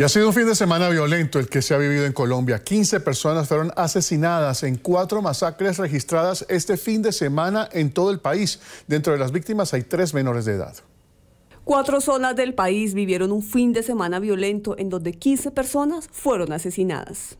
Y ha sido un fin de semana violento el que se ha vivido en Colombia. 15 personas fueron asesinadas en cuatro masacres registradas este fin de semana en todo el país. Dentro de las víctimas hay tres menores de edad. Cuatro zonas del país vivieron un fin de semana violento en donde 15 personas fueron asesinadas.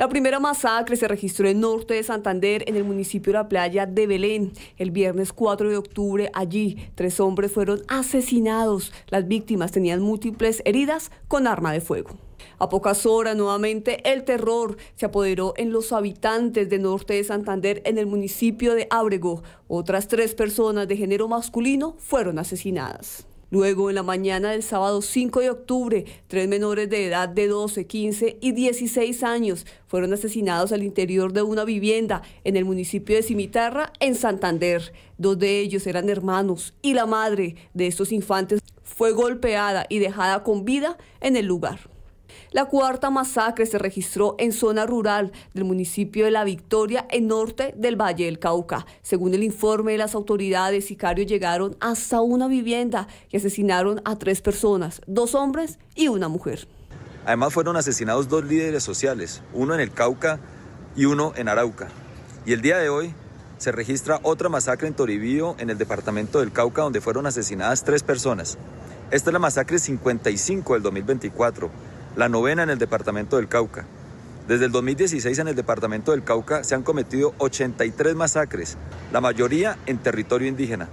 La primera masacre se registró en norte de Santander, en el municipio de La Playa de Belén, el viernes 4 de octubre. Allí, tres hombres fueron asesinados. Las víctimas tenían múltiples heridas con arma de fuego. A pocas horas nuevamente el terror se apoderó en los habitantes de norte de Santander en el municipio de Ábrego. Otras tres personas de género masculino fueron asesinadas. Luego, en la mañana del sábado 5 de octubre, tres menores de edad de 12, 15 y 16 años fueron asesinados al interior de una vivienda en el municipio de Cimitarra, en Santander. Dos de ellos eran hermanos y la madre de estos infantes fue golpeada y dejada con vida en el lugar. La cuarta masacre se registró en zona rural del municipio de La Victoria, en norte del Valle del Cauca. Según el informe de las autoridades, sicarios llegaron hasta una vivienda y asesinaron a tres personas, dos hombres y una mujer. Además fueron asesinados dos líderes sociales, uno en el Cauca y uno en Arauca. Y el día de hoy se registra otra masacre en Toribío, en el departamento del Cauca, donde fueron asesinadas tres personas. Esta es la masacre 55 del 2024 la novena en el departamento del Cauca. Desde el 2016 en el departamento del Cauca se han cometido 83 masacres, la mayoría en territorio indígena.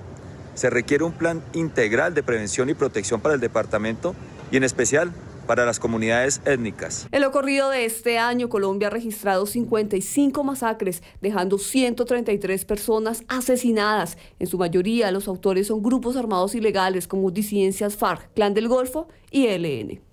Se requiere un plan integral de prevención y protección para el departamento y en especial para las comunidades étnicas. En lo corrido de este año, Colombia ha registrado 55 masacres, dejando 133 personas asesinadas. En su mayoría, los autores son grupos armados ilegales como disidencias FARC, Clan del Golfo y ELN.